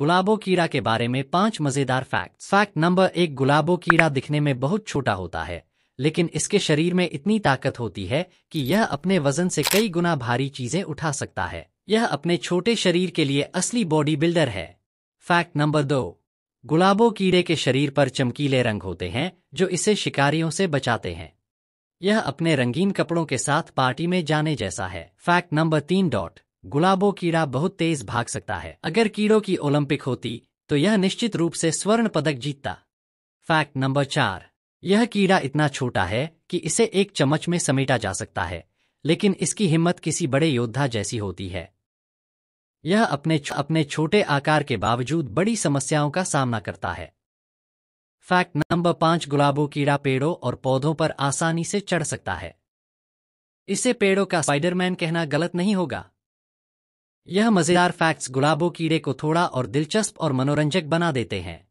गुलाबो कीड़ा के बारे में पांच मजेदार फैक्ट फैक्ट नंबर एक गुलाबो कीड़ा दिखने में बहुत छोटा होता है लेकिन इसके शरीर में इतनी ताकत होती है कि यह अपने वजन से कई गुना भारी चीजें उठा सकता है यह अपने छोटे शरीर के लिए असली बॉडी बिल्डर है फैक्ट नंबर दो गुलाबो कीड़े के शरीर पर चमकीले रंग होते हैं जो इसे शिकारियों से बचाते हैं यह अपने रंगीन कपड़ों के साथ पार्टी में जाने जैसा है फैक्ट नंबर तीन डॉट गुलाबो कीड़ा बहुत तेज भाग सकता है अगर कीड़ों की ओलंपिक होती तो यह निश्चित रूप से स्वर्ण पदक जीतता फैक्ट नंबर चार यह कीड़ा इतना छोटा है कि इसे एक चम्मच में समेटा जा सकता है लेकिन इसकी हिम्मत किसी बड़े योद्धा जैसी होती है यह अपने अपने छोटे आकार के बावजूद बड़ी समस्याओं का सामना करता है फैक्ट नंबर पांच गुलाबो कीड़ा पेड़ों और पौधों पर आसानी से चढ़ सकता है इसे पेड़ों का स्पाइडरमैन कहना गलत नहीं होगा यह मज़ेदार फैक्ट्स गुलाबों कीड़े को थोड़ा और दिलचस्प और मनोरंजक बना देते हैं